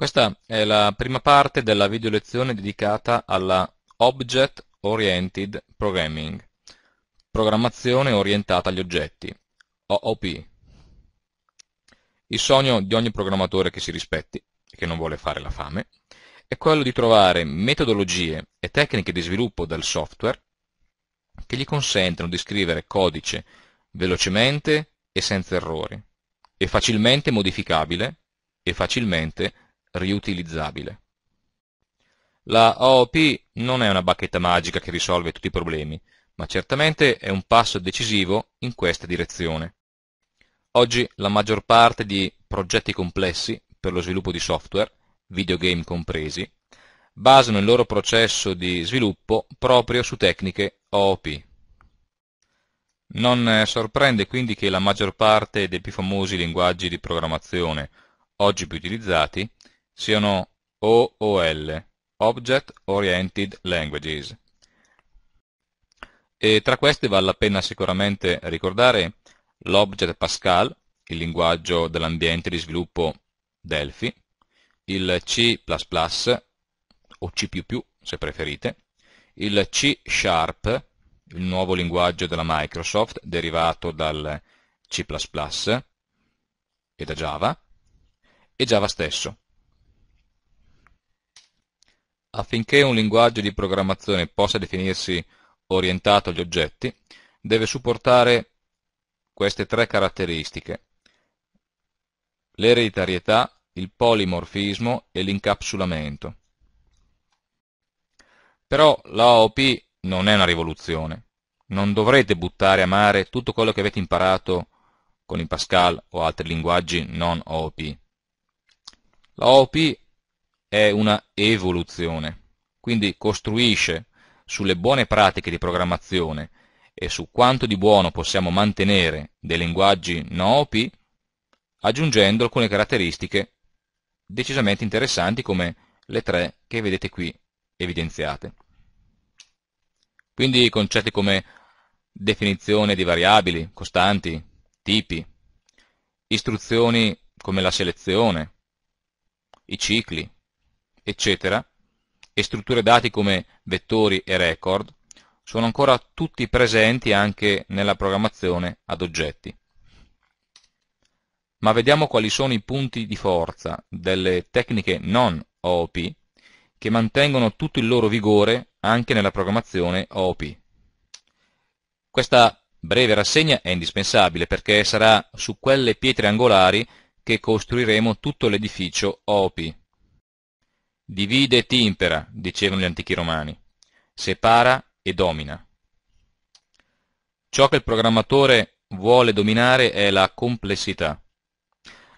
Questa è la prima parte della video lezione dedicata alla Object Oriented Programming, programmazione orientata agli oggetti, OOP. Il sogno di ogni programmatore che si rispetti e che non vuole fare la fame è quello di trovare metodologie e tecniche di sviluppo del software che gli consentano di scrivere codice velocemente e senza errori, e facilmente modificabile e facilmente riutilizzabile. La OOP non è una bacchetta magica che risolve tutti i problemi, ma certamente è un passo decisivo in questa direzione. Oggi la maggior parte di progetti complessi per lo sviluppo di software, videogame compresi, basano il loro processo di sviluppo proprio su tecniche OOP. Non sorprende quindi che la maggior parte dei più famosi linguaggi di programmazione oggi più utilizzati siano OOL, Object Oriented Languages. E tra queste vale la pena sicuramente ricordare l'Object Pascal, il linguaggio dell'ambiente di sviluppo Delphi, il C++ o C++ se preferite, il C Sharp, il nuovo linguaggio della Microsoft derivato dal C++ e da Java, e Java stesso. Affinché un linguaggio di programmazione possa definirsi orientato agli oggetti, deve supportare queste tre caratteristiche, l'ereditarietà, il polimorfismo e l'incapsulamento. Però la non è una rivoluzione. Non dovrete buttare a mare tutto quello che avete imparato con il Pascal o altri linguaggi non OOP. La OOP è una evoluzione, quindi costruisce sulle buone pratiche di programmazione e su quanto di buono possiamo mantenere dei linguaggi no OP aggiungendo alcune caratteristiche decisamente interessanti come le tre che vedete qui evidenziate. Quindi concetti come definizione di variabili, costanti, tipi, istruzioni come la selezione, i cicli, eccetera, e strutture dati come vettori e record, sono ancora tutti presenti anche nella programmazione ad oggetti. Ma vediamo quali sono i punti di forza delle tecniche non OOP che mantengono tutto il loro vigore anche nella programmazione OOP. Questa breve rassegna è indispensabile perché sarà su quelle pietre angolari che costruiremo tutto l'edificio OOP. Divide e timpera, dicevano gli antichi romani. Separa e domina. Ciò che il programmatore vuole dominare è la complessità.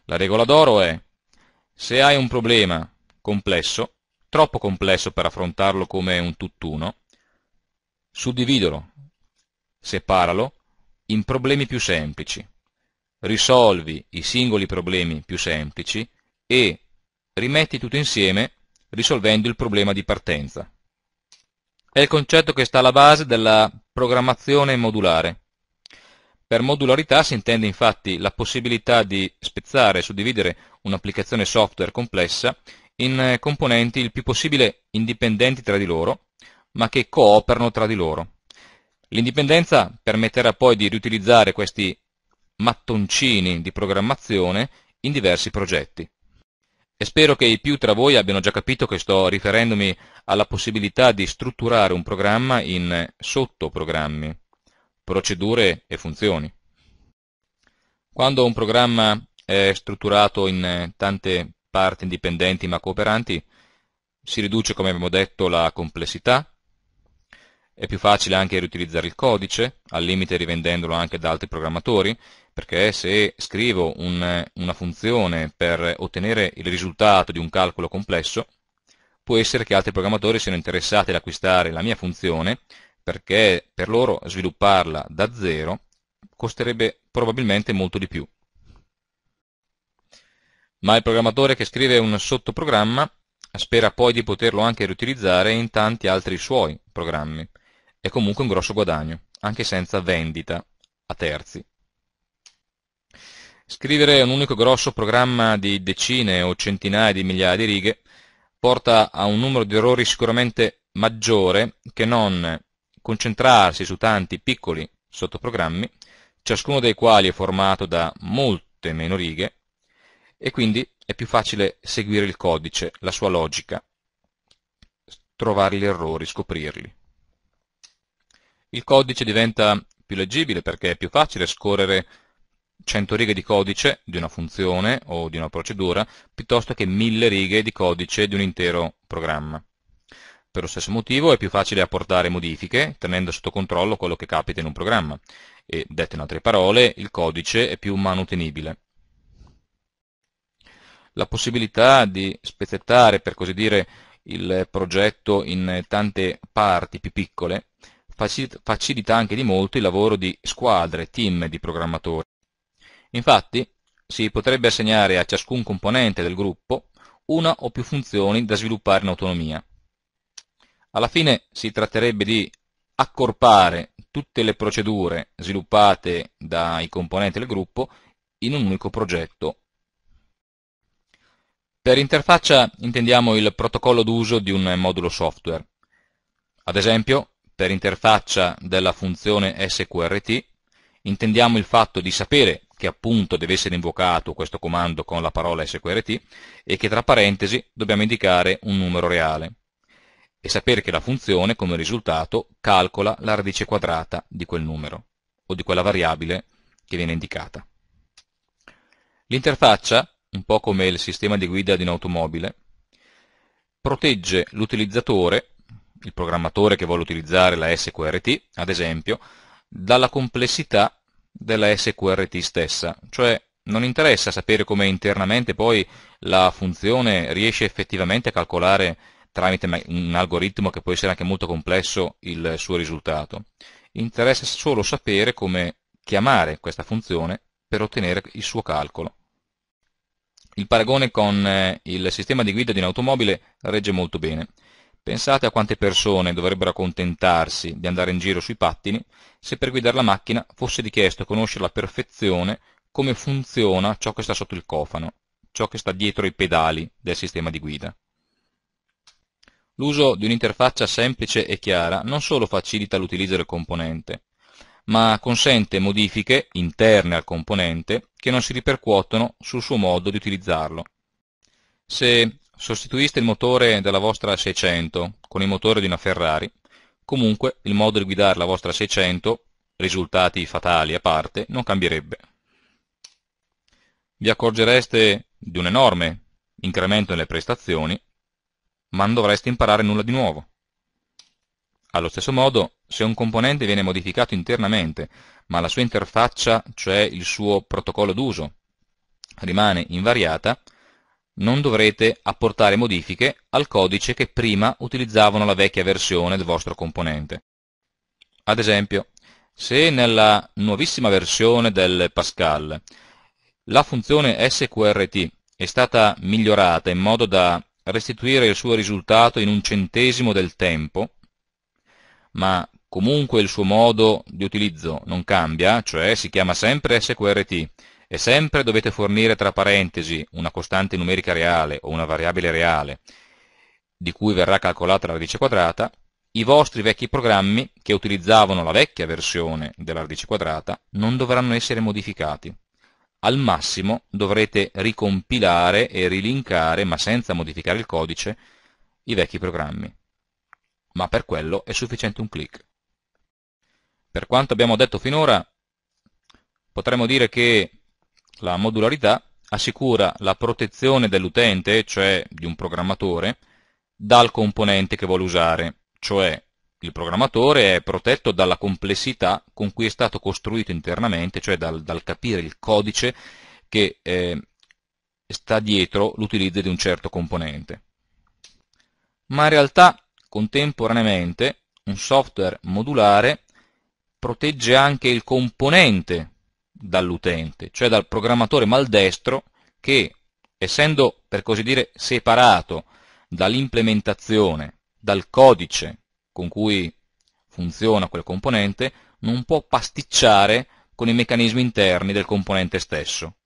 La regola d'oro è se hai un problema complesso, troppo complesso per affrontarlo come un tutt'uno, suddividilo, separalo in problemi più semplici, risolvi i singoli problemi più semplici e rimetti tutto insieme risolvendo il problema di partenza. È il concetto che sta alla base della programmazione modulare. Per modularità si intende infatti la possibilità di spezzare e suddividere un'applicazione software complessa in componenti il più possibile indipendenti tra di loro, ma che cooperano tra di loro. L'indipendenza permetterà poi di riutilizzare questi mattoncini di programmazione in diversi progetti e spero che i più tra voi abbiano già capito che sto riferendomi alla possibilità di strutturare un programma in sottoprogrammi, procedure e funzioni. Quando un programma è strutturato in tante parti indipendenti ma cooperanti, si riduce, come abbiamo detto, la complessità, è più facile anche riutilizzare il codice, al limite rivendendolo anche da altri programmatori, perché se scrivo un, una funzione per ottenere il risultato di un calcolo complesso, può essere che altri programmatori siano interessati ad acquistare la mia funzione, perché per loro svilupparla da zero costerebbe probabilmente molto di più. Ma il programmatore che scrive un sottoprogramma spera poi di poterlo anche riutilizzare in tanti altri suoi programmi è comunque un grosso guadagno, anche senza vendita a terzi. Scrivere un unico grosso programma di decine o centinaia di migliaia di righe porta a un numero di errori sicuramente maggiore che non concentrarsi su tanti piccoli sottoprogrammi, ciascuno dei quali è formato da molte meno righe e quindi è più facile seguire il codice, la sua logica, trovare gli errori, scoprirli. Il codice diventa più leggibile perché è più facile scorrere 100 righe di codice di una funzione o di una procedura piuttosto che 1000 righe di codice di un intero programma. Per lo stesso motivo è più facile apportare modifiche tenendo sotto controllo quello che capita in un programma e, detto in altre parole, il codice è più manutenibile. La possibilità di spezzettare, per così dire, il progetto in tante parti più piccole facilita anche di molto il lavoro di squadre, team di programmatori. Infatti, si potrebbe assegnare a ciascun componente del gruppo una o più funzioni da sviluppare in autonomia. Alla fine si tratterebbe di accorpare tutte le procedure sviluppate dai componenti del gruppo in un unico progetto. Per interfaccia intendiamo il protocollo d'uso di un modulo software. Ad esempio, per interfaccia della funzione sqrt intendiamo il fatto di sapere che appunto deve essere invocato questo comando con la parola sqrt e che tra parentesi dobbiamo indicare un numero reale e sapere che la funzione come risultato calcola la radice quadrata di quel numero o di quella variabile che viene indicata. L'interfaccia, un po' come il sistema di guida di un'automobile, protegge l'utilizzatore il programmatore che vuole utilizzare la SQRT, ad esempio, dalla complessità della SQRT stessa, cioè non interessa sapere come internamente poi la funzione riesce effettivamente a calcolare tramite un algoritmo che può essere anche molto complesso il suo risultato, interessa solo sapere come chiamare questa funzione per ottenere il suo calcolo. Il paragone con eh, il sistema di guida di un'automobile regge molto bene. Pensate a quante persone dovrebbero accontentarsi di andare in giro sui pattini se per guidare la macchina fosse richiesto conoscere alla perfezione come funziona ciò che sta sotto il cofano, ciò che sta dietro i pedali del sistema di guida. L'uso di un'interfaccia semplice e chiara non solo facilita l'utilizzo del componente, ma consente modifiche interne al componente che non si ripercuotono sul suo modo di utilizzarlo. Se Sostituiste il motore della vostra 600 con il motore di una Ferrari, comunque il modo di guidare la vostra 600, risultati fatali a parte, non cambierebbe. Vi accorgereste di un enorme incremento nelle prestazioni, ma non dovreste imparare nulla di nuovo. Allo stesso modo, se un componente viene modificato internamente, ma la sua interfaccia, cioè il suo protocollo d'uso, rimane invariata, non dovrete apportare modifiche al codice che prima utilizzavano la vecchia versione del vostro componente. Ad esempio, se nella nuovissima versione del Pascal la funzione sqrt è stata migliorata in modo da restituire il suo risultato in un centesimo del tempo, ma comunque il suo modo di utilizzo non cambia, cioè si chiama sempre sqrt e sempre dovete fornire tra parentesi una costante numerica reale o una variabile reale di cui verrà calcolata la radice quadrata, i vostri vecchi programmi che utilizzavano la vecchia versione della radice quadrata non dovranno essere modificati. Al massimo dovrete ricompilare e rilinkare, ma senza modificare il codice, i vecchi programmi. Ma per quello è sufficiente un clic. Per quanto abbiamo detto finora, potremmo dire che la modularità assicura la protezione dell'utente, cioè di un programmatore, dal componente che vuole usare, cioè il programmatore è protetto dalla complessità con cui è stato costruito internamente, cioè dal, dal capire il codice che eh, sta dietro l'utilizzo di un certo componente. Ma in realtà, contemporaneamente, un software modulare protegge anche il componente dall'utente, cioè dal programmatore maldestro che, essendo per così dire separato dall'implementazione, dal codice con cui funziona quel componente, non può pasticciare con i meccanismi interni del componente stesso.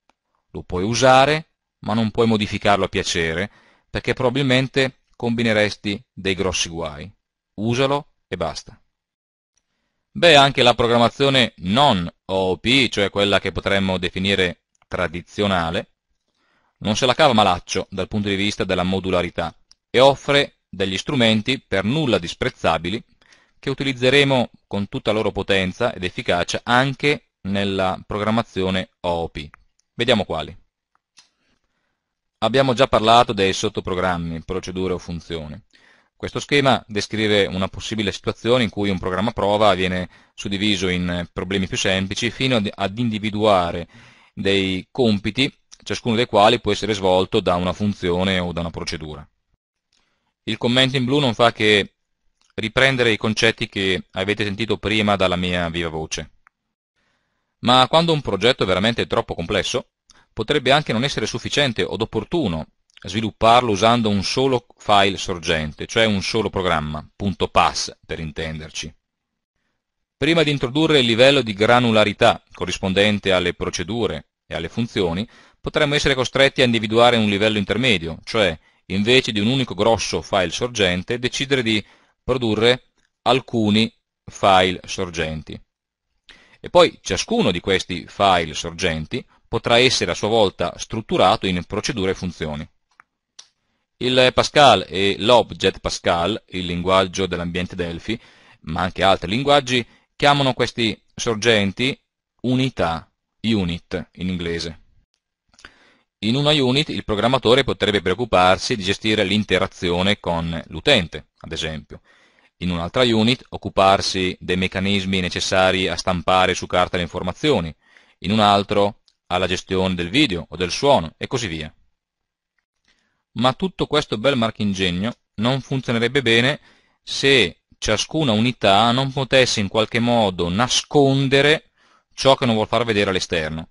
Lo puoi usare, ma non puoi modificarlo a piacere, perché probabilmente combineresti dei grossi guai. Usalo e basta. Beh, anche la programmazione non OOP, cioè quella che potremmo definire tradizionale, non se la cava malaccio dal punto di vista della modularità e offre degli strumenti per nulla disprezzabili che utilizzeremo con tutta la loro potenza ed efficacia anche nella programmazione OOP. Vediamo quali. Abbiamo già parlato dei sottoprogrammi, procedure o funzioni. Questo schema descrive una possibile situazione in cui un programma prova viene suddiviso in problemi più semplici fino ad individuare dei compiti, ciascuno dei quali può essere svolto da una funzione o da una procedura. Il commento in blu non fa che riprendere i concetti che avete sentito prima dalla mia viva voce. Ma quando un progetto è veramente troppo complesso, potrebbe anche non essere sufficiente od opportuno svilupparlo usando un solo file sorgente, cioè un solo programma, punto .pass per intenderci. Prima di introdurre il livello di granularità corrispondente alle procedure e alle funzioni, potremmo essere costretti a individuare un livello intermedio, cioè invece di un unico grosso file sorgente, decidere di produrre alcuni file sorgenti. E poi ciascuno di questi file sorgenti potrà essere a sua volta strutturato in procedure e funzioni. Il Pascal e l'Object Pascal, il linguaggio dell'ambiente Delphi, ma anche altri linguaggi, chiamano questi sorgenti unità, unit in inglese. In una unit il programmatore potrebbe preoccuparsi di gestire l'interazione con l'utente, ad esempio. In un'altra unit occuparsi dei meccanismi necessari a stampare su carta le informazioni. In un altro alla gestione del video o del suono e così via ma tutto questo bel marchingegno non funzionerebbe bene se ciascuna unità non potesse in qualche modo nascondere ciò che non vuol far vedere all'esterno.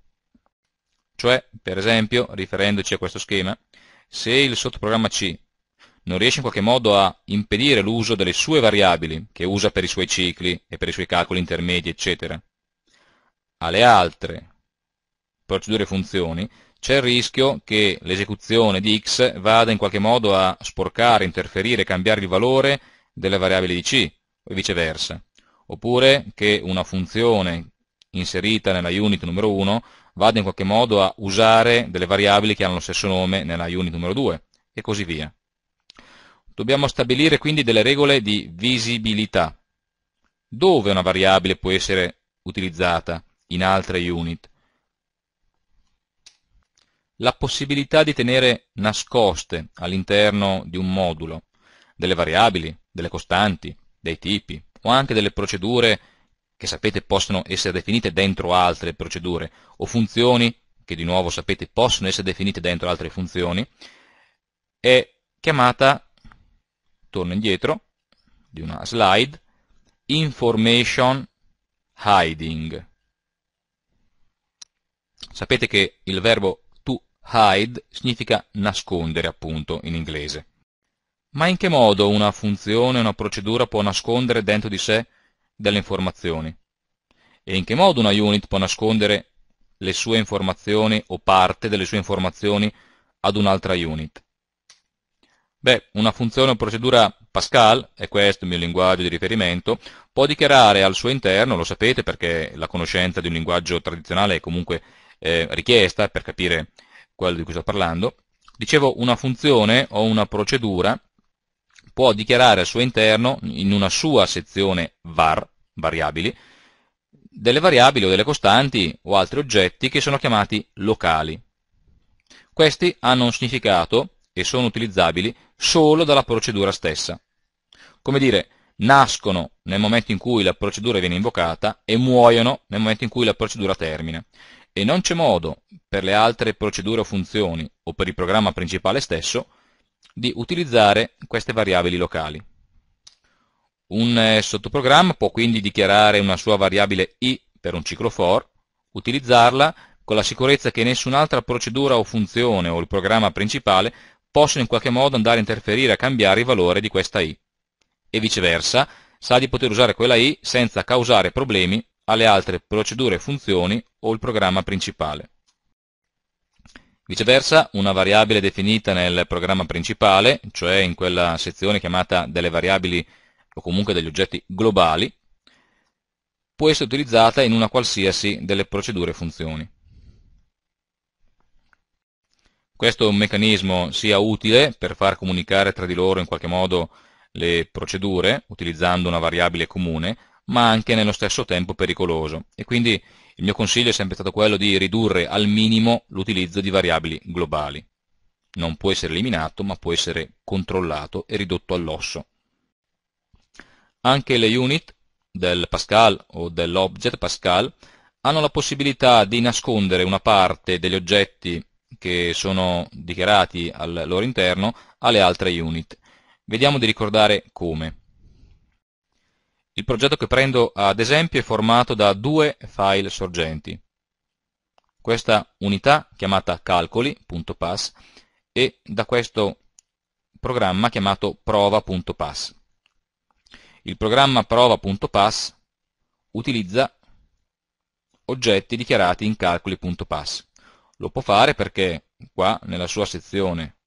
Cioè, per esempio, riferendoci a questo schema, se il sottoprogramma C non riesce in qualche modo a impedire l'uso delle sue variabili che usa per i suoi cicli e per i suoi calcoli intermedi, eccetera, alle altre procedure e funzioni, c'è il rischio che l'esecuzione di x vada in qualche modo a sporcare, interferire, cambiare il valore delle variabili di c e viceversa, oppure che una funzione inserita nella unit numero 1 vada in qualche modo a usare delle variabili che hanno lo stesso nome nella unit numero 2 e così via. Dobbiamo stabilire quindi delle regole di visibilità. Dove una variabile può essere utilizzata in altre unit? la possibilità di tenere nascoste all'interno di un modulo delle variabili, delle costanti, dei tipi o anche delle procedure che sapete possono essere definite dentro altre procedure o funzioni che di nuovo sapete possono essere definite dentro altre funzioni è chiamata, torno indietro di una slide, information hiding. Sapete che il verbo Hide significa nascondere, appunto, in inglese. Ma in che modo una funzione, una procedura può nascondere dentro di sé delle informazioni? E in che modo una unit può nascondere le sue informazioni o parte delle sue informazioni ad un'altra unit? Beh, una funzione o procedura Pascal, e questo è il mio linguaggio di riferimento, può dichiarare al suo interno, lo sapete perché la conoscenza di un linguaggio tradizionale è comunque eh, richiesta per capire quello di cui sto parlando, dicevo una funzione o una procedura può dichiarare al suo interno, in una sua sezione var, variabili, delle variabili o delle costanti o altri oggetti che sono chiamati locali. Questi hanno un significato e sono utilizzabili solo dalla procedura stessa. Come dire, nascono nel momento in cui la procedura viene invocata e muoiono nel momento in cui la procedura termina e non c'è modo, per le altre procedure o funzioni o per il programma principale stesso, di utilizzare queste variabili locali. Un eh, sottoprogramma può quindi dichiarare una sua variabile i per un ciclo for, utilizzarla con la sicurezza che nessun'altra procedura o funzione o il programma principale possono in qualche modo andare a interferire a cambiare il valore di questa i e viceversa sa di poter usare quella i senza causare problemi alle altre procedure e funzioni o il programma principale. Viceversa, una variabile definita nel programma principale, cioè in quella sezione chiamata delle variabili o comunque degli oggetti globali, può essere utilizzata in una qualsiasi delle procedure e funzioni. Questo è un meccanismo sia utile per far comunicare tra di loro in qualche modo le procedure utilizzando una variabile comune, ma anche nello stesso tempo pericoloso e quindi il mio consiglio è sempre stato quello di ridurre al minimo l'utilizzo di variabili globali. Non può essere eliminato, ma può essere controllato e ridotto all'osso. Anche le unit del Pascal o dell'object Pascal hanno la possibilità di nascondere una parte degli oggetti che sono dichiarati al loro interno alle altre unit. Vediamo di ricordare come. Il progetto che prendo ad esempio è formato da due file sorgenti. Questa unità chiamata calcoli.pass e da questo programma chiamato prova.pass. Il programma prova.pass utilizza oggetti dichiarati in calcoli.pass. Lo può fare perché qua nella sua sezione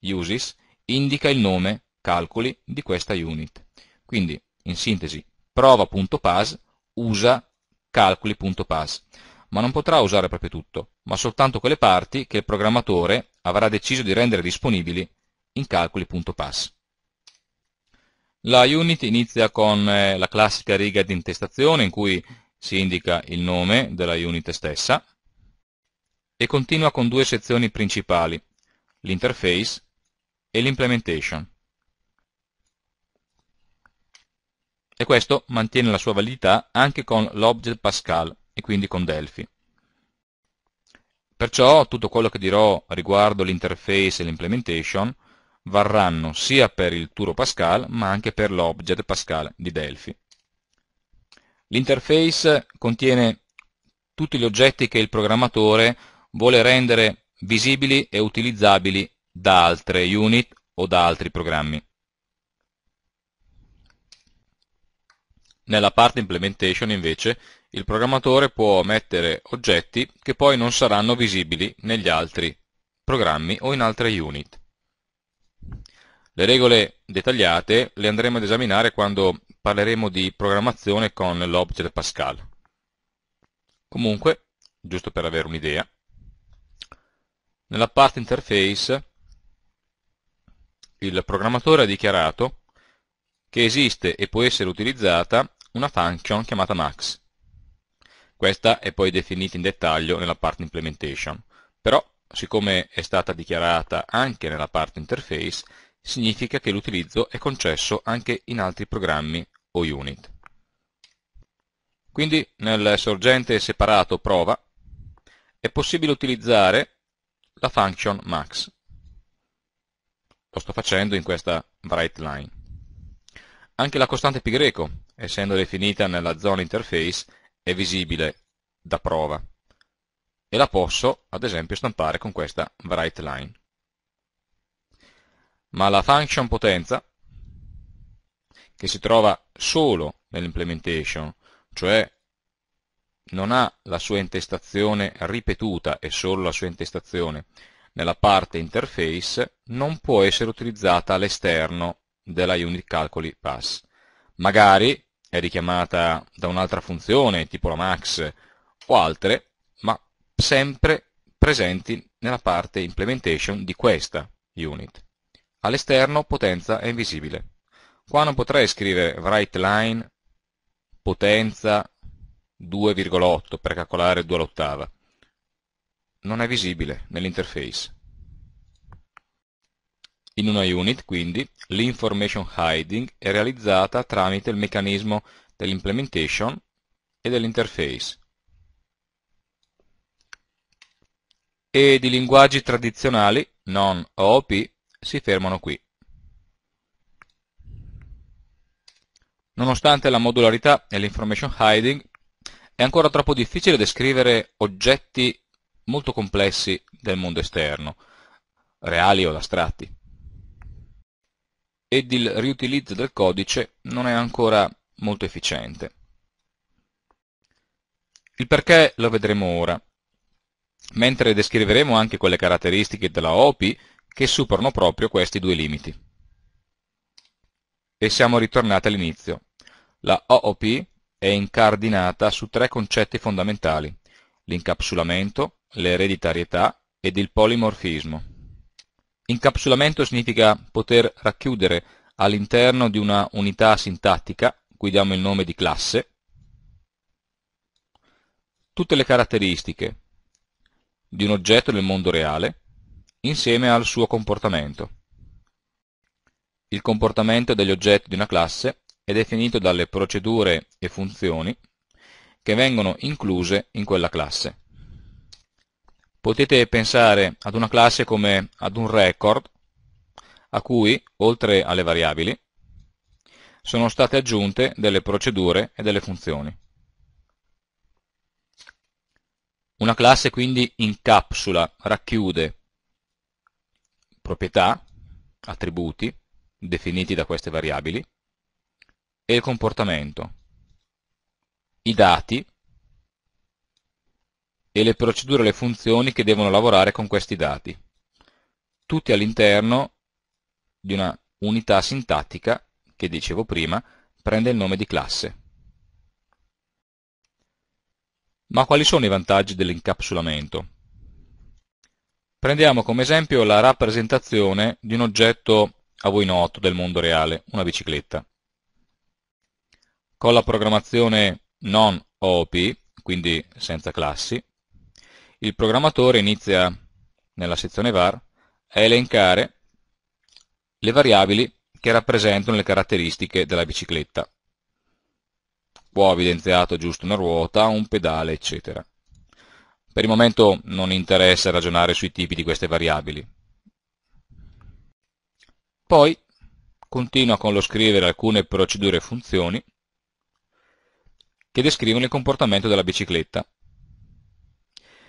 Uses indica il nome calcoli di questa unit. Quindi in sintesi, prova.pas usa calcoli.pas, ma non potrà usare proprio tutto, ma soltanto quelle parti che il programmatore avrà deciso di rendere disponibili in calcoli.pas. La unit inizia con eh, la classica riga di intestazione in cui si indica il nome della unit stessa e continua con due sezioni principali, l'interface e l'implementation. e questo mantiene la sua validità anche con l'object Pascal e quindi con Delphi. Perciò tutto quello che dirò riguardo l'interface e l'implementation varranno sia per il Turo Pascal ma anche per l'object Pascal di Delphi. L'interface contiene tutti gli oggetti che il programmatore vuole rendere visibili e utilizzabili da altre unit o da altri programmi. Nella parte implementation invece il programmatore può mettere oggetti che poi non saranno visibili negli altri programmi o in altre unit. Le regole dettagliate le andremo ad esaminare quando parleremo di programmazione con l'objet Pascal. Comunque, giusto per avere un'idea, nella parte interface il programmatore ha dichiarato che esiste e può essere utilizzata una function chiamata max. Questa è poi definita in dettaglio nella parte implementation, però siccome è stata dichiarata anche nella parte interface, significa che l'utilizzo è concesso anche in altri programmi o unit. Quindi nel sorgente separato prova è possibile utilizzare la function max. Lo sto facendo in questa write line. Anche la costante pi greco essendo definita nella zona interface, è visibile da prova e la posso, ad esempio, stampare con questa write line. Ma la function potenza, che si trova solo nell'implementation, cioè non ha la sua intestazione ripetuta e solo la sua intestazione nella parte interface, non può essere utilizzata all'esterno della unit calcoli pass. Magari è richiamata da un'altra funzione, tipo la max o altre, ma sempre presenti nella parte implementation di questa unit. All'esterno potenza è invisibile. Qua non potrei scrivere write line potenza 2,8 per calcolare 2 all'ottava. Non è visibile nell'interface. In una unit, quindi, l'information hiding è realizzata tramite il meccanismo dell'implementation e dell'interface. E di linguaggi tradizionali, non OOP, si fermano qui. Nonostante la modularità e l'information hiding, è ancora troppo difficile descrivere oggetti molto complessi del mondo esterno, reali o astratti ed il riutilizzo del codice non è ancora molto efficiente. Il perché lo vedremo ora, mentre descriveremo anche quelle caratteristiche della OPI che superano proprio questi due limiti. E siamo ritornati all'inizio. La OOP è incardinata su tre concetti fondamentali, l'incapsulamento, l'ereditarietà ed il polimorfismo. Incapsulamento significa poter racchiudere all'interno di una unità sintattica, cui diamo il nome di classe, tutte le caratteristiche di un oggetto nel mondo reale insieme al suo comportamento. Il comportamento degli oggetti di una classe è definito dalle procedure e funzioni che vengono incluse in quella classe potete pensare ad una classe come ad un record a cui, oltre alle variabili, sono state aggiunte delle procedure e delle funzioni. Una classe quindi incapsula, racchiude proprietà, attributi, definiti da queste variabili, e il comportamento, i dati e le procedure e le funzioni che devono lavorare con questi dati, tutti all'interno di una unità sintattica che dicevo prima prende il nome di classe. Ma quali sono i vantaggi dell'incapsulamento? Prendiamo come esempio la rappresentazione di un oggetto a voi noto del mondo reale, una bicicletta. Con la programmazione non OOP, quindi senza classi, il programmatore inizia nella sezione var a elencare le variabili che rappresentano le caratteristiche della bicicletta. Può evidenziato giusto una ruota, un pedale, eccetera. Per il momento non interessa ragionare sui tipi di queste variabili. Poi continua con lo scrivere alcune procedure e funzioni che descrivono il comportamento della bicicletta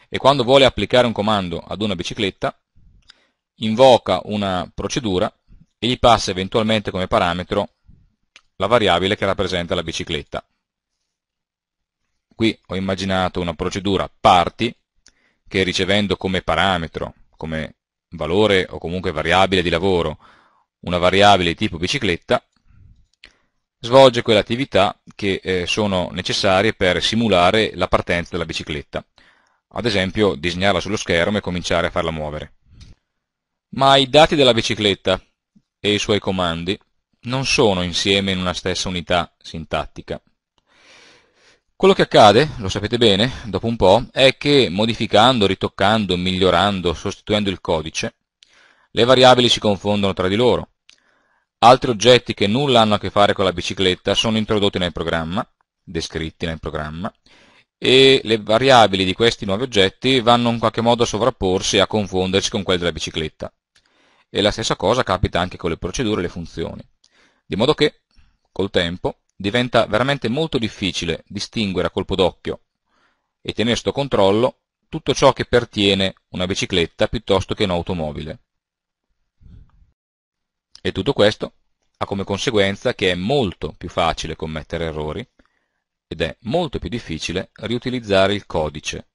e quando vuole applicare un comando ad una bicicletta invoca una procedura e gli passa eventualmente come parametro la variabile che rappresenta la bicicletta. Qui ho immaginato una procedura parti che ricevendo come parametro, come valore o comunque variabile di lavoro, una variabile di tipo bicicletta, svolge quelle attività che eh, sono necessarie per simulare la partenza della bicicletta ad esempio disegnarla sullo schermo e cominciare a farla muovere. Ma i dati della bicicletta e i suoi comandi non sono insieme in una stessa unità sintattica. Quello che accade, lo sapete bene, dopo un po', è che modificando, ritoccando, migliorando, sostituendo il codice, le variabili si confondono tra di loro. Altri oggetti che nulla hanno a che fare con la bicicletta sono introdotti nel programma, descritti nel programma, e le variabili di questi nuovi oggetti vanno in qualche modo a sovrapporsi e a confondersi con quelle della bicicletta. E la stessa cosa capita anche con le procedure e le funzioni. Di modo che, col tempo, diventa veramente molto difficile distinguere a colpo d'occhio e tenere sotto controllo tutto ciò che pertiene una bicicletta piuttosto che un'automobile. E tutto questo ha come conseguenza che è molto più facile commettere errori ed è molto più difficile riutilizzare il codice.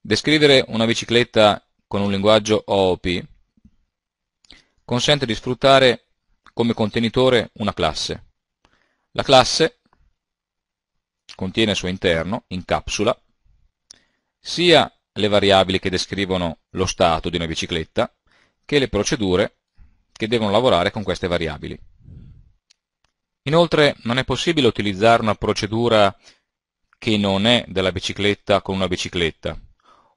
Descrivere una bicicletta con un linguaggio OOP consente di sfruttare come contenitore una classe. La classe contiene al suo interno, in capsula, sia le variabili che descrivono lo stato di una bicicletta che le procedure che devono lavorare con queste variabili. Inoltre non è possibile utilizzare una procedura che non è della bicicletta con una bicicletta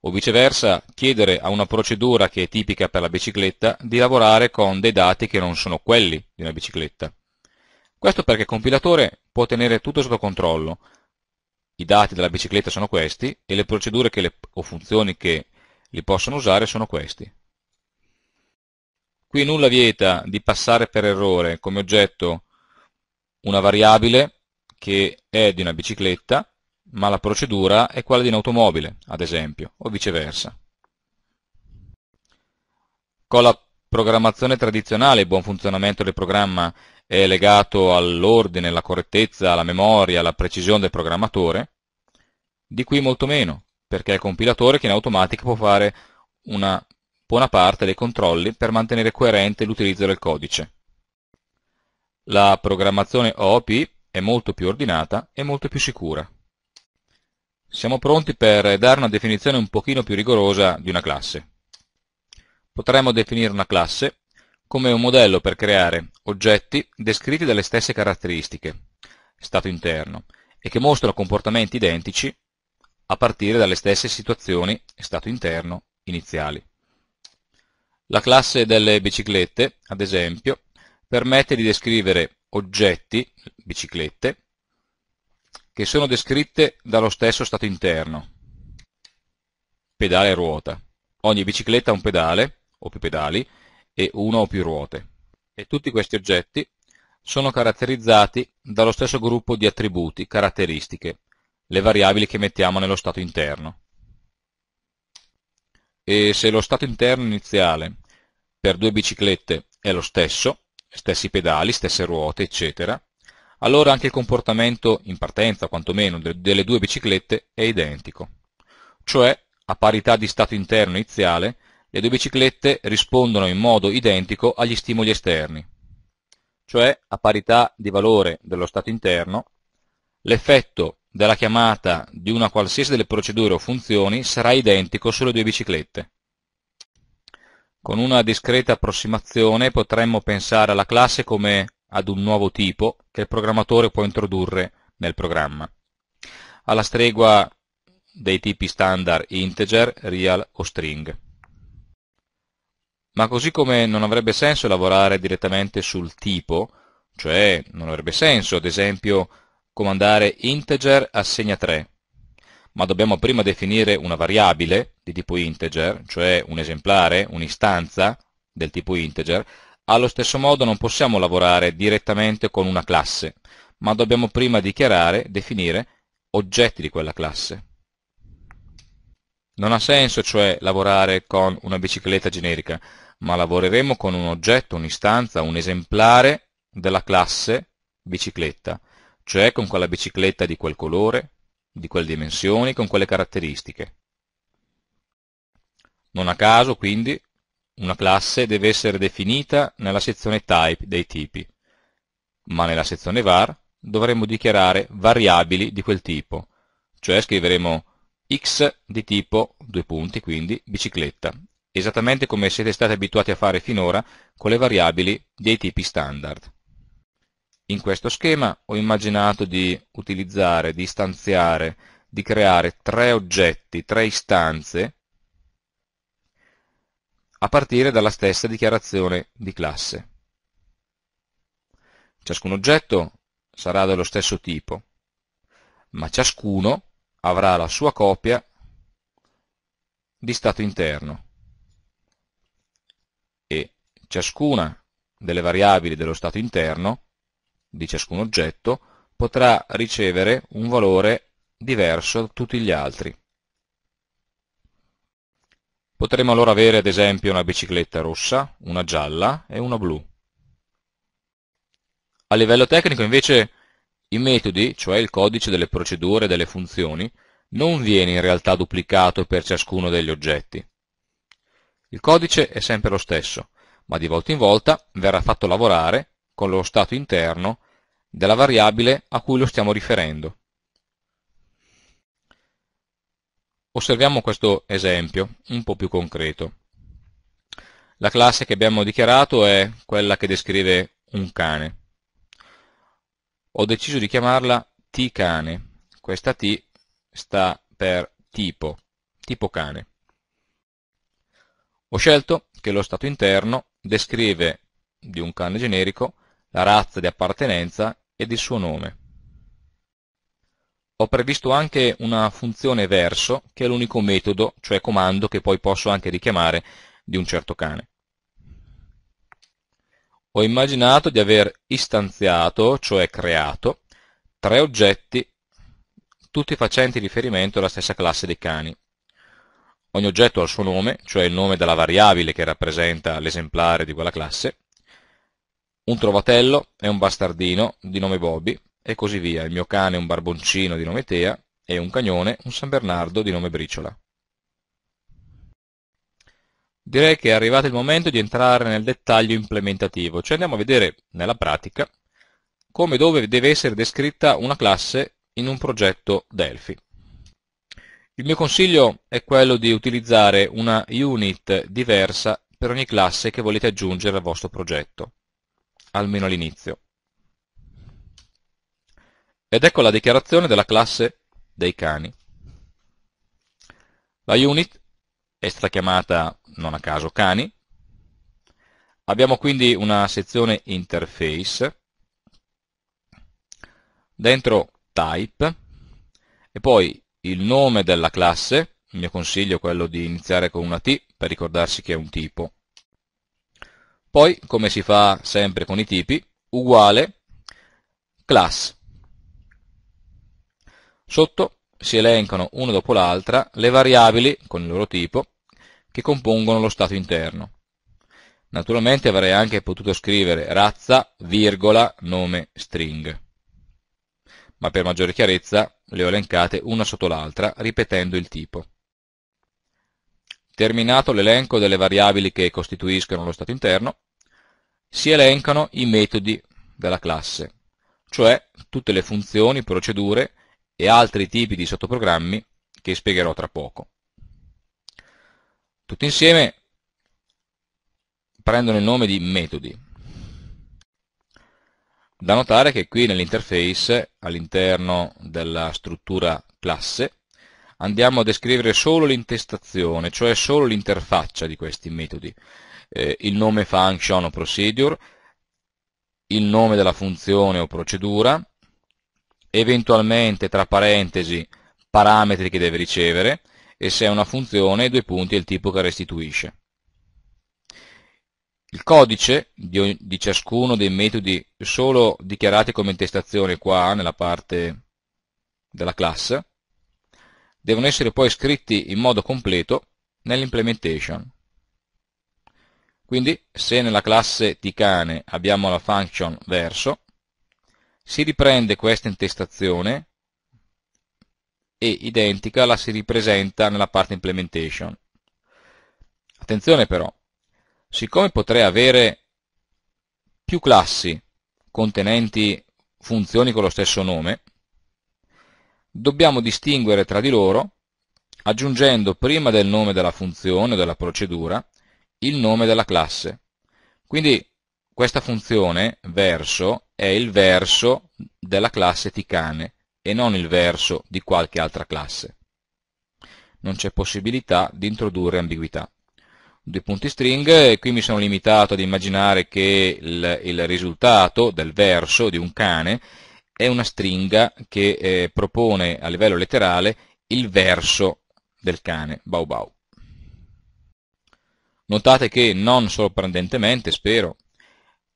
o viceversa chiedere a una procedura che è tipica per la bicicletta di lavorare con dei dati che non sono quelli di una bicicletta. Questo perché il compilatore può tenere tutto sotto controllo. I dati della bicicletta sono questi e le procedure le, o funzioni che li possono usare sono questi. Qui nulla vieta di passare per errore come oggetto una variabile che è di una bicicletta, ma la procedura è quella di un'automobile, ad esempio, o viceversa. Con la programmazione tradizionale il buon funzionamento del programma è legato all'ordine, alla correttezza, alla memoria, alla precisione del programmatore, di qui molto meno, perché è il compilatore che in automatica può fare una buona parte dei controlli per mantenere coerente l'utilizzo del codice. La programmazione OOP è molto più ordinata e molto più sicura. Siamo pronti per dare una definizione un pochino più rigorosa di una classe. Potremmo definire una classe come un modello per creare oggetti descritti dalle stesse caratteristiche, stato interno, e che mostrano comportamenti identici a partire dalle stesse situazioni stato interno iniziali. La classe delle biciclette, ad esempio, permette di descrivere oggetti, biciclette, che sono descritte dallo stesso stato interno, pedale e ruota. Ogni bicicletta ha un pedale, o più pedali, e una o più ruote. E tutti questi oggetti sono caratterizzati dallo stesso gruppo di attributi, caratteristiche, le variabili che mettiamo nello stato interno. E se lo stato interno iniziale per due biciclette è lo stesso, stessi pedali, stesse ruote, eccetera, allora anche il comportamento, in partenza quantomeno, delle due biciclette è identico. Cioè, a parità di stato interno iniziale, le due biciclette rispondono in modo identico agli stimoli esterni. Cioè, a parità di valore dello stato interno, l'effetto della chiamata di una qualsiasi delle procedure o funzioni sarà identico sulle due biciclette. Con una discreta approssimazione potremmo pensare alla classe come ad un nuovo tipo che il programmatore può introdurre nel programma, alla stregua dei tipi standard integer, real o string. Ma così come non avrebbe senso lavorare direttamente sul tipo, cioè non avrebbe senso ad esempio comandare integer assegna 3 ma dobbiamo prima definire una variabile di tipo integer, cioè un esemplare, un'istanza del tipo integer, allo stesso modo non possiamo lavorare direttamente con una classe, ma dobbiamo prima dichiarare, definire oggetti di quella classe. Non ha senso cioè lavorare con una bicicletta generica, ma lavoreremo con un oggetto, un'istanza, un esemplare della classe bicicletta, cioè con quella bicicletta di quel colore, di quelle dimensioni con quelle caratteristiche. Non a caso, quindi, una classe deve essere definita nella sezione type dei tipi, ma nella sezione var dovremo dichiarare variabili di quel tipo, cioè scriveremo x di tipo, due punti, quindi bicicletta, esattamente come siete stati abituati a fare finora con le variabili dei tipi standard. In questo schema ho immaginato di utilizzare, di istanziare, di creare tre oggetti, tre istanze, a partire dalla stessa dichiarazione di classe. Ciascun oggetto sarà dello stesso tipo, ma ciascuno avrà la sua copia di stato interno e ciascuna delle variabili dello stato interno di ciascun oggetto potrà ricevere un valore diverso da tutti gli altri. Potremo allora avere ad esempio una bicicletta rossa, una gialla e una blu. A livello tecnico invece i metodi, cioè il codice delle procedure e delle funzioni, non viene in realtà duplicato per ciascuno degli oggetti. Il codice è sempre lo stesso, ma di volta in volta verrà fatto lavorare con lo stato interno della variabile a cui lo stiamo riferendo. Osserviamo questo esempio un po' più concreto. La classe che abbiamo dichiarato è quella che descrive un cane. Ho deciso di chiamarla tcane. Questa t sta per tipo, tipo cane. Ho scelto che lo stato interno descrive di un cane generico la razza di appartenenza ed il suo nome. Ho previsto anche una funzione verso, che è l'unico metodo, cioè comando, che poi posso anche richiamare di un certo cane. Ho immaginato di aver istanziato, cioè creato, tre oggetti, tutti facenti riferimento alla stessa classe dei cani. Ogni oggetto ha il suo nome, cioè il nome della variabile che rappresenta l'esemplare di quella classe, un trovatello è un bastardino di nome Bobby e così via, il mio cane è un barboncino di nome Tea e un cagnone un San Bernardo di nome Briciola. Direi che è arrivato il momento di entrare nel dettaglio implementativo, cioè andiamo a vedere nella pratica come e dove deve essere descritta una classe in un progetto Delphi. Il mio consiglio è quello di utilizzare una unit diversa per ogni classe che volete aggiungere al vostro progetto almeno all'inizio. Ed ecco la dichiarazione della classe dei cani. La unit è stata chiamata non a caso cani. Abbiamo quindi una sezione interface, dentro type e poi il nome della classe, il mio consiglio è quello di iniziare con una T per ricordarsi che è un tipo. Poi, come si fa sempre con i tipi, uguale class. Sotto si elencano una dopo l'altra le variabili con il loro tipo che compongono lo stato interno. Naturalmente avrei anche potuto scrivere razza, virgola, nome, string. Ma per maggiore chiarezza le ho elencate una sotto l'altra ripetendo il tipo. Terminato l'elenco delle variabili che costituiscono lo stato interno, si elencano i metodi della classe, cioè tutte le funzioni, procedure e altri tipi di sottoprogrammi che spiegherò tra poco. Tutti insieme prendono il nome di metodi. Da notare che qui nell'interface, all'interno della struttura classe, andiamo a descrivere solo l'intestazione, cioè solo l'interfaccia di questi metodi. Eh, il nome function o procedure, il nome della funzione o procedura, eventualmente tra parentesi parametri che deve ricevere e se è una funzione due punti è il tipo che restituisce. Il codice di, di, ciascuno dei metodi solo dichiarati come intestazione qua nella parte della classe devono essere poi scritti in modo completo nell'implementation. Quindi se nella classe Ticane abbiamo la function verso, si riprende questa intestazione e identica la si ripresenta nella parte implementation. Attenzione però, siccome potrei avere più classi contenenti funzioni con lo stesso nome, dobbiamo distinguere tra di loro aggiungendo prima del nome della funzione o della procedura il nome della classe. Quindi questa funzione verso è il verso della classe Ticane e non il verso di qualche altra classe. Non c'è possibilità di introdurre ambiguità. Due punti string qui mi sono limitato ad immaginare che il, il risultato del verso di un cane è una stringa che eh, propone a livello letterale il verso del cane, bau bau. Notate che, non sorprendentemente, spero,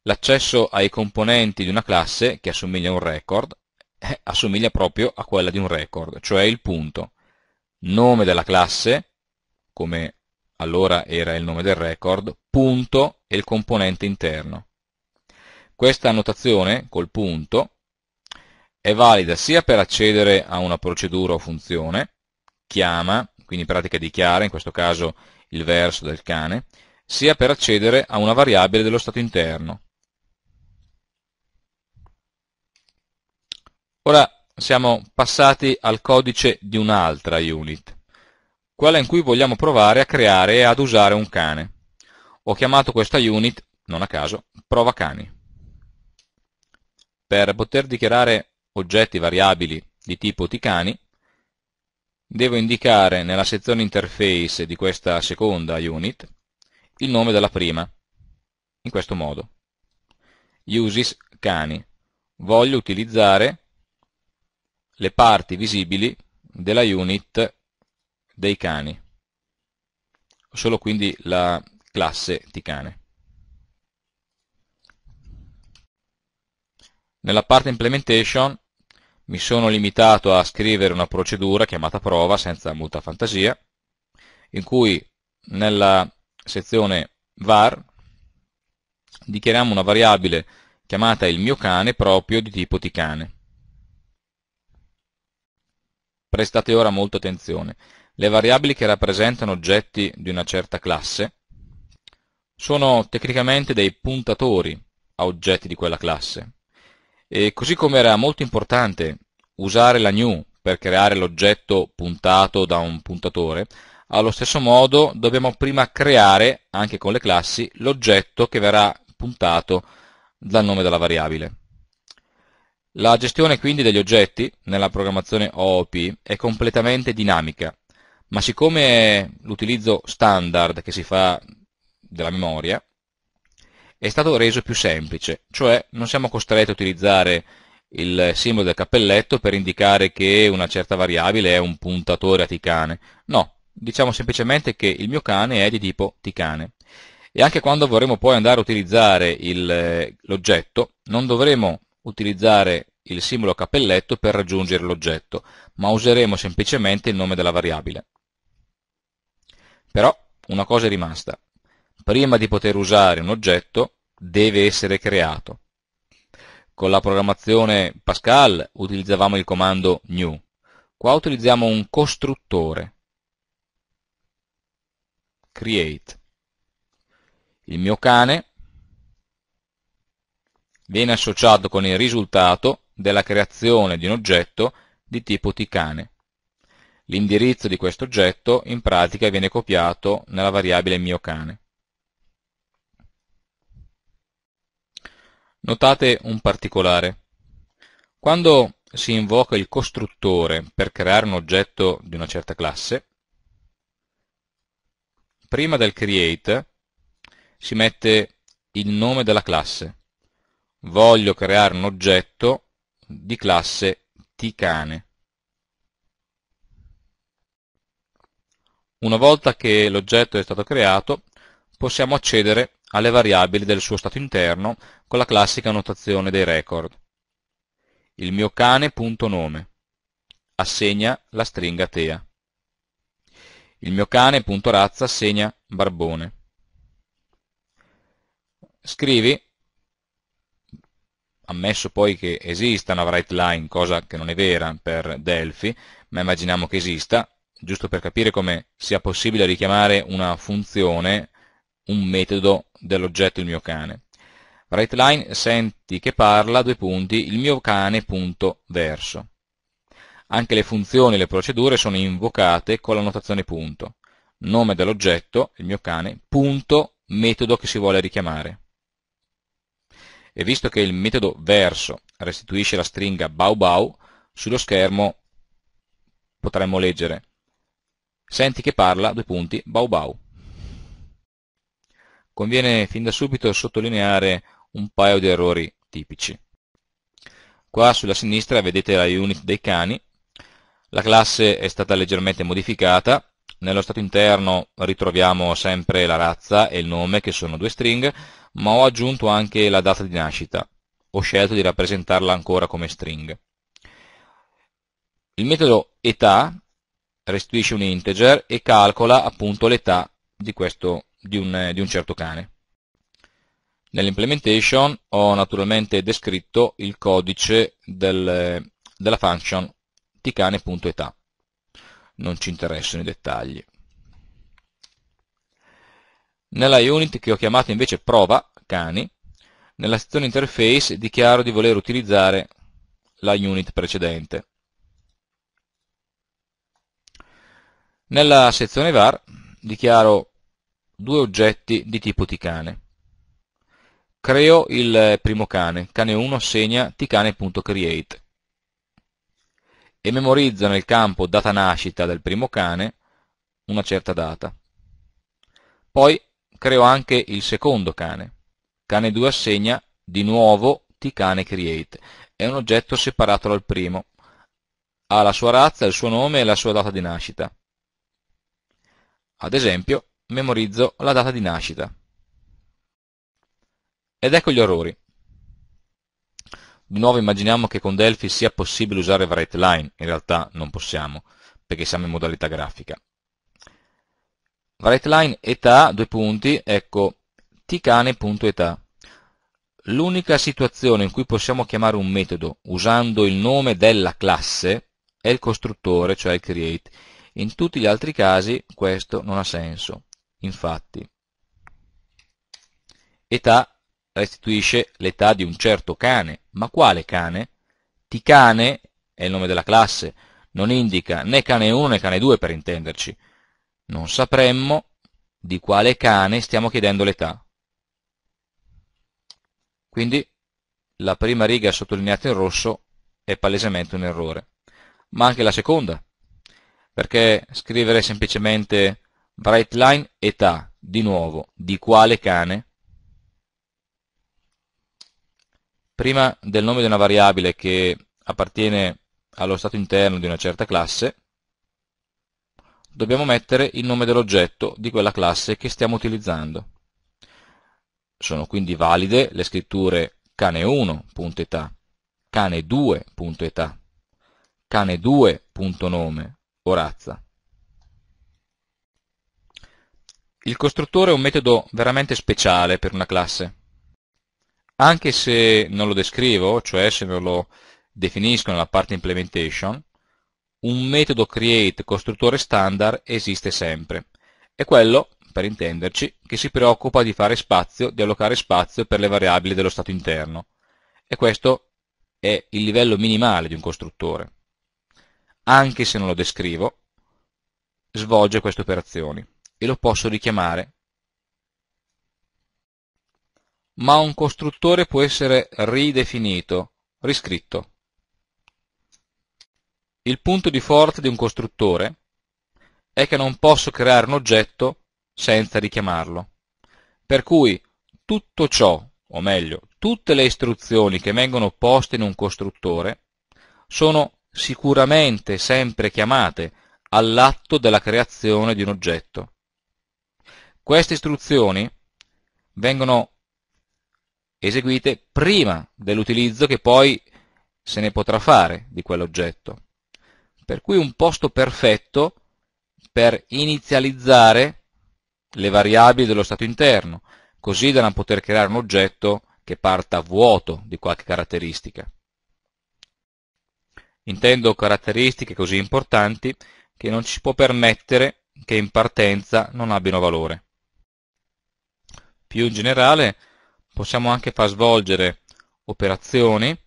l'accesso ai componenti di una classe che assomiglia a un record eh, assomiglia proprio a quella di un record, cioè il punto nome della classe, come allora era il nome del record, punto e il componente interno. Questa annotazione col punto è valida sia per accedere a una procedura o funzione, chiama, quindi in pratica dichiara, in questo caso il verso del cane, sia per accedere a una variabile dello stato interno. Ora siamo passati al codice di un'altra unit, quella in cui vogliamo provare a creare e ad usare un cane. Ho chiamato questa unit, non a caso, prova cani. Per poter dichiarare oggetti variabili di tipo Ticani, devo indicare nella sezione interface di questa seconda unit il nome della prima, in questo modo. Uses cani. Voglio utilizzare le parti visibili della unit dei cani. Solo quindi la classe ticane. Nella parte implementation mi sono limitato a scrivere una procedura chiamata prova senza molta fantasia, in cui nella sezione var dichiariamo una variabile chiamata il mio cane proprio di tipo ticane. Prestate ora molta attenzione. Le variabili che rappresentano oggetti di una certa classe sono tecnicamente dei puntatori a oggetti di quella classe. E così come era molto importante usare la new per creare l'oggetto puntato da un puntatore, allo stesso modo dobbiamo prima creare, anche con le classi, l'oggetto che verrà puntato dal nome della variabile. La gestione quindi degli oggetti nella programmazione OOP è completamente dinamica, ma siccome l'utilizzo standard che si fa della memoria, è stato reso più semplice, cioè non siamo costretti a utilizzare il simbolo del cappelletto per indicare che una certa variabile è un puntatore a ticane. No, diciamo semplicemente che il mio cane è di tipo ticane. E anche quando vorremmo poi andare a utilizzare eh, l'oggetto, non dovremo utilizzare il simbolo cappelletto per raggiungere l'oggetto, ma useremo semplicemente il nome della variabile. Però una cosa è rimasta, prima di poter usare un oggetto deve essere creato. Con la programmazione Pascal utilizzavamo il comando new. Qua utilizziamo un costruttore, create. Il mio cane viene associato con il risultato della creazione di un oggetto di tipo ticane. L'indirizzo di questo oggetto in pratica viene copiato nella variabile mio cane. Notate un particolare. Quando si invoca il costruttore per creare un oggetto di una certa classe, prima del create si mette il nome della classe. Voglio creare un oggetto di classe ticane. Una volta che l'oggetto è stato creato, possiamo accedere alle variabili del suo stato interno con la classica notazione dei record. Il mio cane.nome assegna la stringa tea. Il mio cane.razza assegna barbone. Scrivi, ammesso poi che esista una write line, cosa che non è vera per Delphi, ma immaginiamo che esista, giusto per capire come sia possibile richiamare una funzione, un metodo dell'oggetto il mio cane. WriteLine senti che parla, due punti, il mio cane, punto, verso. Anche le funzioni e le procedure sono invocate con la notazione punto. Nome dell'oggetto, il mio cane, punto, metodo che si vuole richiamare. E visto che il metodo verso restituisce la stringa bau bau, sullo schermo potremmo leggere senti che parla, due punti, bau bau. Conviene fin da subito sottolineare un paio di errori tipici. Qua sulla sinistra vedete la unit dei cani, la classe è stata leggermente modificata, nello stato interno ritroviamo sempre la razza e il nome che sono due string, ma ho aggiunto anche la data di nascita, ho scelto di rappresentarla ancora come string. Il metodo età restituisce un integer e calcola appunto l'età di questo di un, di un certo cane. Nell'implementation ho naturalmente descritto il codice del, della function ticane.età. Non ci interessano i dettagli. Nella unit che ho chiamato invece prova cani, nella sezione interface dichiaro di voler utilizzare la unit precedente. Nella sezione var dichiaro due oggetti di tipo ticane. Creo il primo cane, cane 1 assegna ticane.create e memorizza nel campo data nascita del primo cane una certa data. Poi creo anche il secondo cane, cane 2 assegna di nuovo ticane.create, è un oggetto separato dal primo, ha la sua razza, il suo nome e la sua data di nascita. Ad esempio, memorizzo la data di nascita. Ed ecco gli orrori. Di nuovo immaginiamo che con Delphi sia possibile usare variate line, in realtà non possiamo, perché siamo in modalità grafica. Variate line età, due punti, ecco, ticane.età. L'unica situazione in cui possiamo chiamare un metodo usando il nome della classe è il costruttore, cioè il create. In tutti gli altri casi questo non ha senso. Infatti, età restituisce l'età di un certo cane, ma quale cane? Ticane è il nome della classe, non indica né cane 1 né cane 2 per intenderci. Non sapremmo di quale cane stiamo chiedendo l'età. Quindi la prima riga sottolineata in rosso è palesemente un errore, ma anche la seconda, perché scrivere semplicemente brightline età, di nuovo, di quale cane? Prima del nome di una variabile che appartiene allo stato interno di una certa classe, dobbiamo mettere il nome dell'oggetto di quella classe che stiamo utilizzando. Sono quindi valide le scritture cane1.età, cane2.età, cane2.nome o razza. Il costruttore è un metodo veramente speciale per una classe. Anche se non lo descrivo, cioè se non lo definisco nella parte implementation, un metodo create costruttore standard esiste sempre. È quello, per intenderci, che si preoccupa di fare spazio, di allocare spazio per le variabili dello stato interno. E questo è il livello minimale di un costruttore. Anche se non lo descrivo, svolge queste operazioni e lo posso richiamare. Ma un costruttore può essere ridefinito, riscritto. Il punto di forza di un costruttore è che non posso creare un oggetto senza richiamarlo. Per cui tutto ciò, o meglio, tutte le istruzioni che vengono poste in un costruttore sono sicuramente sempre chiamate all'atto della creazione di un oggetto. Queste istruzioni vengono eseguite prima dell'utilizzo che poi se ne potrà fare di quell'oggetto. Per cui un posto perfetto per inizializzare le variabili dello stato interno, così da non poter creare un oggetto che parta vuoto di qualche caratteristica. Intendo caratteristiche così importanti che non ci si può permettere che in partenza non abbiano valore. Più in generale possiamo anche far svolgere operazioni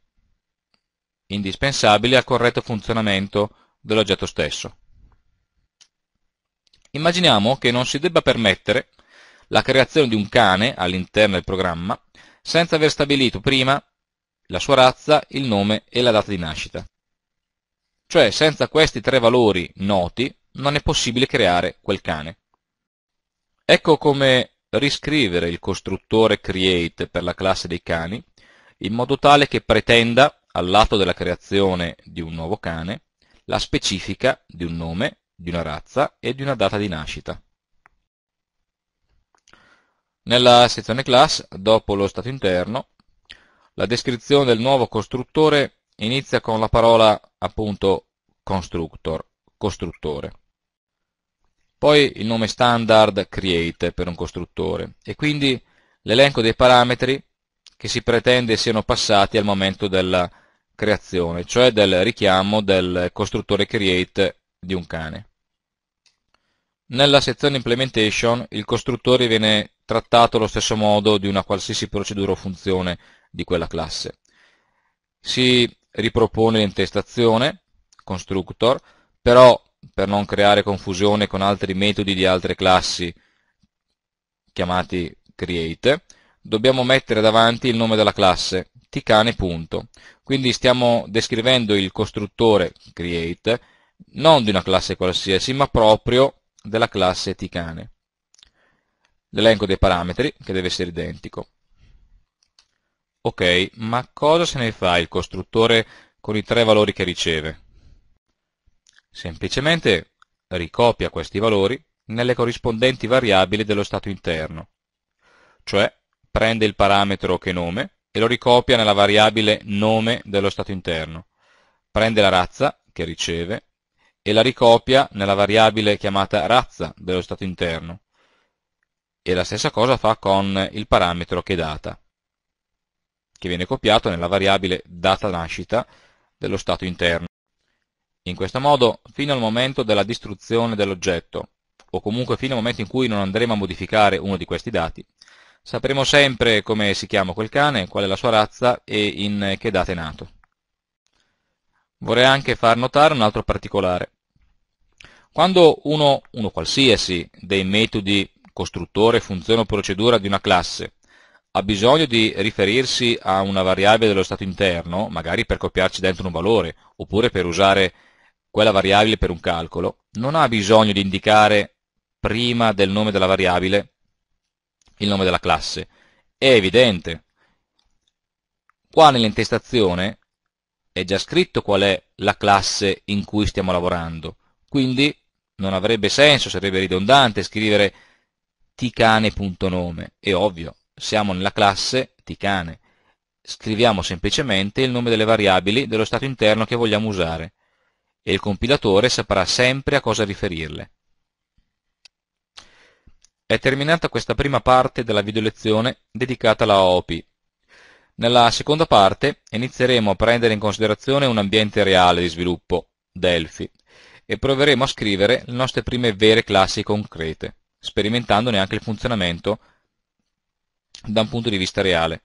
indispensabili al corretto funzionamento dell'oggetto stesso. Immaginiamo che non si debba permettere la creazione di un cane all'interno del programma senza aver stabilito prima la sua razza, il nome e la data di nascita. Cioè senza questi tre valori noti non è possibile creare quel cane. Ecco come riscrivere il costruttore create per la classe dei cani in modo tale che pretenda al lato della creazione di un nuovo cane la specifica di un nome, di una razza e di una data di nascita. Nella sezione class, dopo lo stato interno, la descrizione del nuovo costruttore inizia con la parola appunto constructor, costruttore poi il nome standard create per un costruttore e quindi l'elenco dei parametri che si pretende siano passati al momento della creazione, cioè del richiamo del costruttore create di un cane. Nella sezione implementation il costruttore viene trattato allo stesso modo di una qualsiasi procedura o funzione di quella classe. Si ripropone l'intestazione, constructor, però per non creare confusione con altri metodi di altre classi chiamati create, dobbiamo mettere davanti il nome della classe ticane. Quindi stiamo descrivendo il costruttore create non di una classe qualsiasi, ma proprio della classe ticane. L'elenco dei parametri, che deve essere identico. Ok, ma cosa se ne fa il costruttore con i tre valori che riceve? Semplicemente ricopia questi valori nelle corrispondenti variabili dello stato interno, cioè prende il parametro che nome e lo ricopia nella variabile nome dello stato interno, prende la razza che riceve e la ricopia nella variabile chiamata razza dello stato interno e la stessa cosa fa con il parametro che data che viene copiato nella variabile data nascita dello stato interno in questo modo fino al momento della distruzione dell'oggetto, o comunque fino al momento in cui non andremo a modificare uno di questi dati, sapremo sempre come si chiama quel cane, qual è la sua razza e in che data è nato. Vorrei anche far notare un altro particolare. Quando uno, uno qualsiasi dei metodi costruttore, funzione o procedura di una classe ha bisogno di riferirsi a una variabile dello stato interno, magari per copiarci dentro un valore, oppure per usare quella variabile per un calcolo, non ha bisogno di indicare prima del nome della variabile il nome della classe. È evidente. Qua nell'intestazione è già scritto qual è la classe in cui stiamo lavorando, quindi non avrebbe senso, sarebbe ridondante scrivere ticane.nome. È ovvio, siamo nella classe ticane. Scriviamo semplicemente il nome delle variabili dello stato interno che vogliamo usare e il compilatore saprà sempre a cosa riferirle. È terminata questa prima parte della videolezione dedicata alla OOP. Nella seconda parte inizieremo a prendere in considerazione un ambiente reale di sviluppo, Delphi, e proveremo a scrivere le nostre prime vere classi concrete, sperimentandone anche il funzionamento da un punto di vista reale.